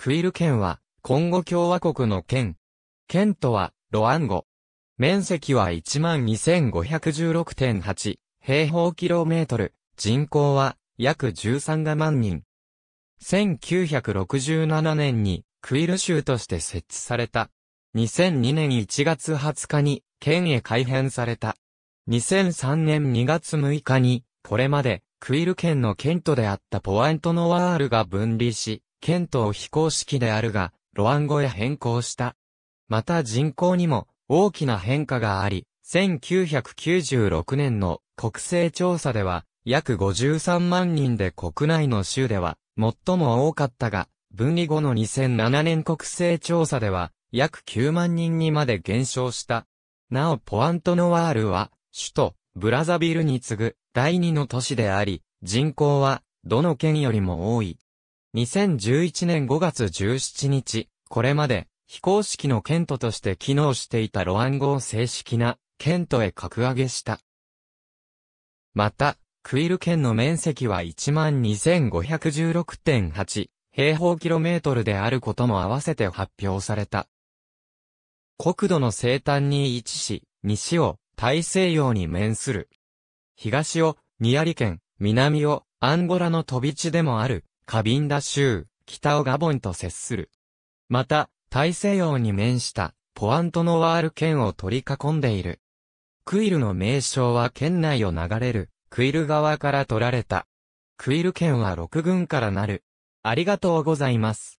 クイル県は、コンゴ共和国の県。県とは、ロアンゴ。面積は12,516.8平方キロメートル。人口は、約13が万人。1967年に、クイル州として設置された。2002年1月20日に、県へ改編された。2003年2月6日に、これまで、クイル県の県都であったポアントノワールが分離し、県と非公式であるが、ロアン語へ変更した。また人口にも大きな変化があり、1996年の国勢調査では、約53万人で国内の州では、最も多かったが、分離後の2007年国勢調査では、約9万人にまで減少した。なおポアントノワールは、首都、ブラザビルに次ぐ、第二の都市であり、人口は、どの県よりも多い。2011年5月17日、これまで非公式の県都として機能していたロアン語を正式な県都へ格上げした。また、クイル県の面積は12,516.8平方キロメートルであることも合わせて発表された。国土の西端に位置し、西を大西洋に面する。東をニアリ県、南をアンゴラの飛び地でもあるカビンダ州、北をガボンと接する。また、大西洋に面したポアントノワール県を取り囲んでいる。クイルの名称は県内を流れるクイル川から取られた。クイル県は6軍からなる。ありがとうございます。